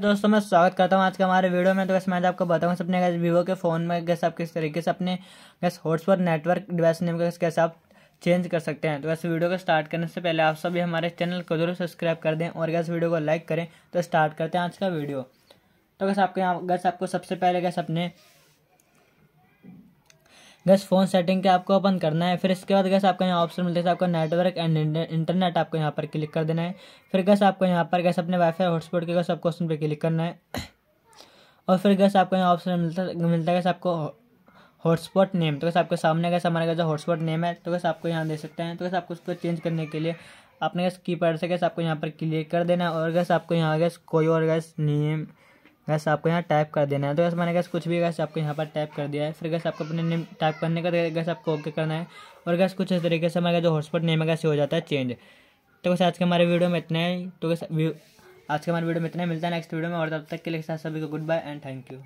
दोस्तों मैं स्वागत करता हूँ आज के हमारे वीडियो में तो वैसे मैं आपको बताऊँ अपने गैस वीवो के फ़ोन में गैस आप किस तरीके से अपने guys hotspot network device name guys कैसे आप चेंज कर सकते हैं तो वैसे वीडियो को स्टार्ट करने से पहले आप सभी हमारे चैनल को जरूर सब्सक्राइब कर दें और गैस वीडियो को लाइक करें तो स्टार्ट करते हैं आज का वीडियो तो गैस आपके यहाँ गैस आपको सबसे पहले गैस अपने गैस फ़ोन सेटिंग के आपको ओपन करना है फिर इसके बाद गैस आपको यहाँ ऑप्शन मिलता है आपको नेटवर्क एंड इंटरनेट आपको यहाँ पर क्लिक कर देना है फिर गैस आपको यहाँ पर गैस अपने वाईफाई हॉटस्पॉट के गैस आपको ऑप्शन पर क्लिक करना है और फिर गैस आपको यहाँ ऑप्शन मिलता मिलता है गैस आपको हॉटस्पॉट नेम तो गैस आपके सामने गैस हमारा गैस जो हॉटस्पॉट नेम है तो गैस आपको यहाँ दे सकते हैं तो गैस आपको उसको चेंज करने के लिए आपने गैस कीपैड से गैस आपको यहाँ पर क्लिक कर देना है और गैस आपको यहाँ गैस कोई और गैस नेम गैस आपको यहाँ टाइप कर देना है तो गैस मैंने गैस कुछ भी गैस आपको यहाँ पर टाइप कर दिया है फिर गैस आपको अपने नेम टाइप करने का गैस आपको ओके करना है और गैस कुछ इस तरीके से हमारे जो हॉटस्पॉट नेम है गैस हो जाता है चेंज तो गैस आज के हमारे वीडियो में इतना ही तो गैस आज के हमारे वीडियो में इतना मिलता है नेक्स्ट वीडियो में और तब तक के लिए सभी को good bye and thank you